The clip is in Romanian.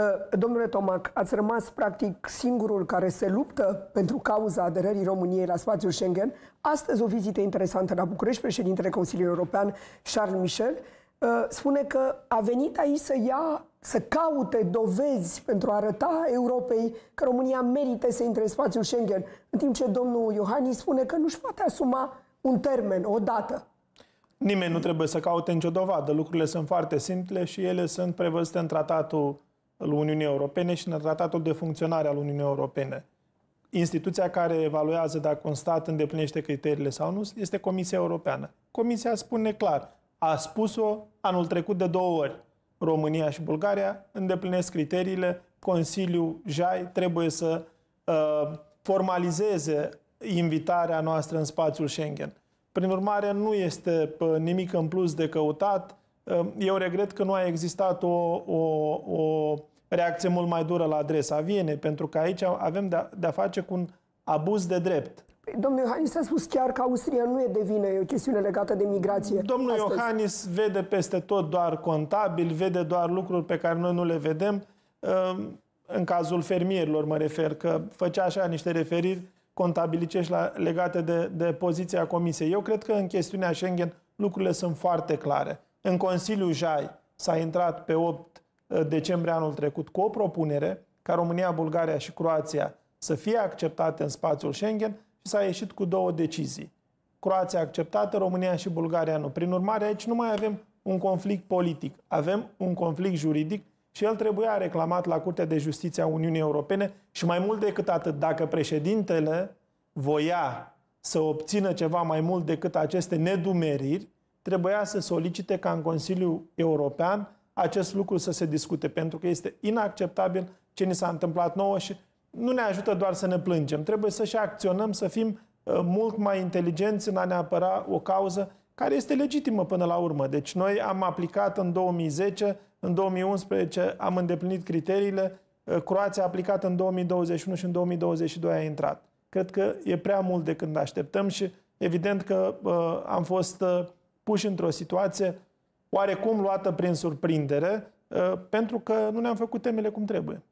Ă, domnule Tomac, ați rămas practic singurul care se luptă pentru cauza aderării României la spațiul Schengen. Astăzi o vizită interesantă la București, președintele Consiliului European Charles Michel ă, spune că a venit aici să ia, să caute dovezi pentru a arăta Europei că România merită să intre în spațiul Schengen, în timp ce domnul Iohannis spune că nu-și poate asuma un termen, o dată. Nimeni nu trebuie să caute nicio dovadă. Lucrurile sunt foarte simple și ele sunt prevăzute în tratatul al Uniunii Europene și în Tratatul de Funcționare al Uniunii Europene. Instituția care evaluează dacă un stat îndeplinește criteriile sau nu este Comisia Europeană. Comisia spune clar, a spus-o anul trecut de două ori. România și Bulgaria îndeplinesc criteriile, Consiliul JAI trebuie să uh, formalizeze invitarea noastră în spațiul Schengen. Prin urmare, nu este uh, nimic în plus de căutat. Ehm, eu regret că nu a existat o, o, o reacție mult mai dură la adresa Vienei, pentru că aici avem de-a, de face cu un abuz de drept. Păi, domnul Iohannis a spus chiar că Austria nu e de vină, e o chestiune legată de migrație. Domnul astăzi. Iohannis vede peste tot doar contabil, vede doar lucruri pe care noi nu le vedem. Ehm, în cazul fermierilor mă refer, că făcea așa niște referiri contabilicești la, legate de, de poziția Comisiei. Eu cred că în chestiunea Schengen lucrurile sunt foarte clare. În Consiliul Jai s-a intrat pe 8 ă, decembrie anul trecut cu o propunere ca România, Bulgaria și Croația să fie acceptate în spațiul Schengen și s-a ieșit cu două decizii. Croația acceptată, România și Bulgaria nu. Prin urmare, aici nu mai avem un conflict politic, avem un conflict juridic și el trebuia reclamat la Curtea de Justiție a Uniunii Europene și mai mult decât atât, dacă președintele voia să obțină ceva mai mult decât aceste nedumeriri, trebuia să solicite ca în Consiliul European acest lucru să se discute, pentru că este inacceptabil ce ni s-a întâmplat nouă și nu ne ajută doar să ne plângem. Trebuie să și acționăm, să fim ă, mult mai inteligenți în a ne apăra o cauză care este legitimă până la urmă. Deci noi am aplicat în 2010, în 2011 am îndeplinit criteriile, ă, Croația a aplicat în 2021 și în 2022 a intrat. Cred că e prea mult de când așteptăm și evident că uh, am fost uh, puși într-o situație oarecum luată prin surprindere, uh, pentru că nu ne-am făcut temele cum trebuie.